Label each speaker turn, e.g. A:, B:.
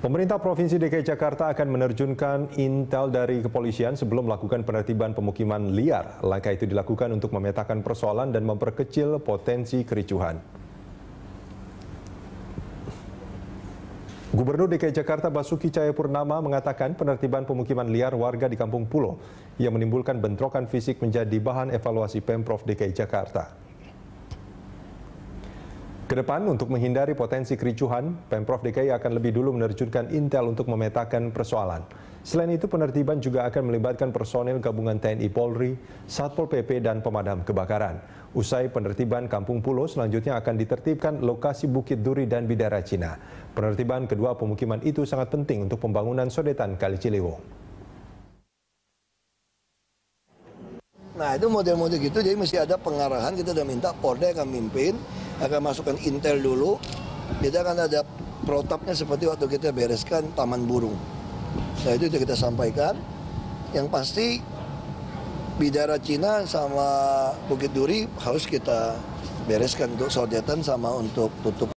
A: Pemerintah Provinsi DKI Jakarta akan menerjunkan intel dari kepolisian sebelum melakukan penertiban pemukiman liar. Langkah itu dilakukan untuk memetakan persoalan dan memperkecil potensi kericuhan. Gubernur DKI Jakarta Basuki Cahayapurnama mengatakan penertiban pemukiman liar warga di Kampung Pulau yang menimbulkan bentrokan fisik menjadi bahan evaluasi Pemprov DKI Jakarta. Kedepan untuk menghindari potensi kericuhan, Pemprov DKI akan lebih dulu menerjunkan intel untuk memetakan persoalan. Selain itu, penertiban juga akan melibatkan personil gabungan TNI Polri, Satpol PP, dan pemadam kebakaran. Usai penertiban Kampung Pulau, selanjutnya akan ditertibkan lokasi Bukit Duri dan Bidara Cina. Penertiban kedua pemukiman itu sangat penting untuk pembangunan sodetan Kali Ciliwung.
B: Nah itu model-model gitu, jadi mesti ada pengarahan, kita udah minta Polda yang akan mimpin, akan masukkan intel dulu. Kita akan ada protapnya seperti waktu kita bereskan taman burung. Nah itu kita sampaikan. Yang pasti Bidara Cina sama Bukit Duri harus kita bereskan untuk sodetan sama untuk tutup.